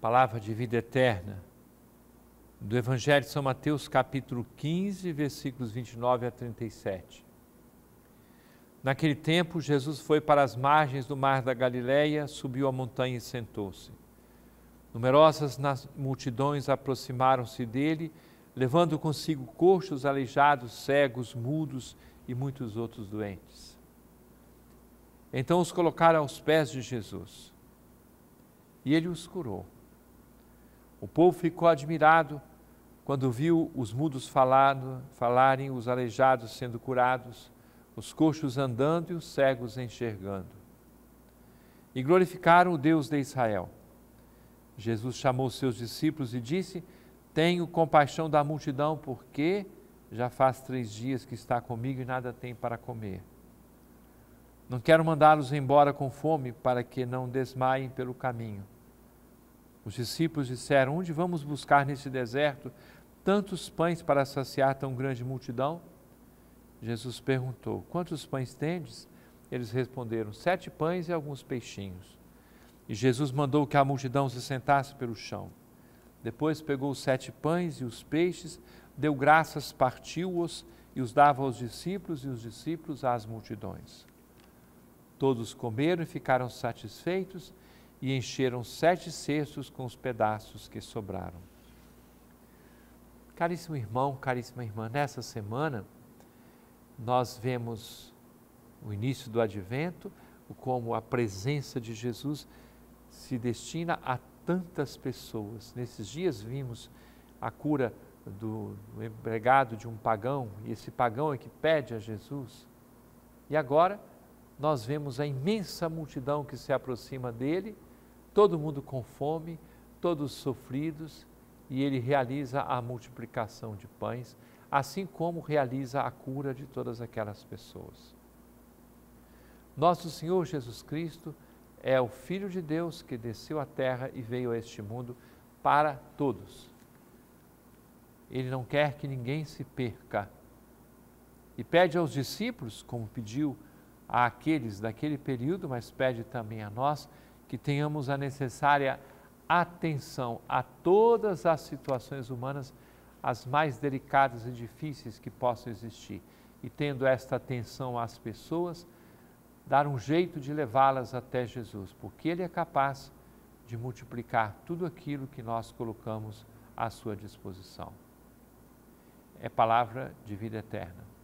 palavra de vida eterna, do Evangelho de São Mateus, capítulo 15, versículos 29 a 37. Naquele tempo, Jesus foi para as margens do mar da Galileia, subiu a montanha e sentou-se. Numerosas multidões aproximaram-se dele, levando consigo coxos, aleijados, cegos, mudos e muitos outros doentes. Então os colocaram aos pés de Jesus e ele os curou. O povo ficou admirado quando viu os mudos falado, falarem, os aleijados sendo curados, os coxos andando e os cegos enxergando. E glorificaram o Deus de Israel. Jesus chamou seus discípulos e disse: Tenho compaixão da multidão, porque já faz três dias que está comigo e nada tem para comer. Não quero mandá-los embora com fome, para que não desmaiem pelo caminho os discípulos disseram: Onde vamos buscar neste deserto tantos pães para saciar tão grande multidão? Jesus perguntou: Quantos pães tendes? Eles responderam: Sete pães e alguns peixinhos. E Jesus mandou que a multidão se sentasse pelo chão. Depois pegou os sete pães e os peixes, deu graças, partiu-os e os dava aos discípulos e os discípulos às multidões. Todos comeram e ficaram satisfeitos e encheram sete cestos com os pedaços que sobraram. Caríssimo irmão, caríssima irmã, nessa semana nós vemos o início do advento, como a presença de Jesus se destina a tantas pessoas. Nesses dias vimos a cura do, do empregado de um pagão, e esse pagão é que pede a Jesus. E agora nós vemos a imensa multidão que se aproxima dele todo mundo com fome, todos sofridos, e ele realiza a multiplicação de pães, assim como realiza a cura de todas aquelas pessoas. Nosso Senhor Jesus Cristo é o Filho de Deus que desceu à terra e veio a este mundo para todos. Ele não quer que ninguém se perca. E pede aos discípulos, como pediu àqueles daquele período, mas pede também a nós, que tenhamos a necessária atenção a todas as situações humanas, as mais delicadas e difíceis que possam existir. E tendo esta atenção às pessoas, dar um jeito de levá-las até Jesus, porque Ele é capaz de multiplicar tudo aquilo que nós colocamos à sua disposição. É palavra de vida eterna.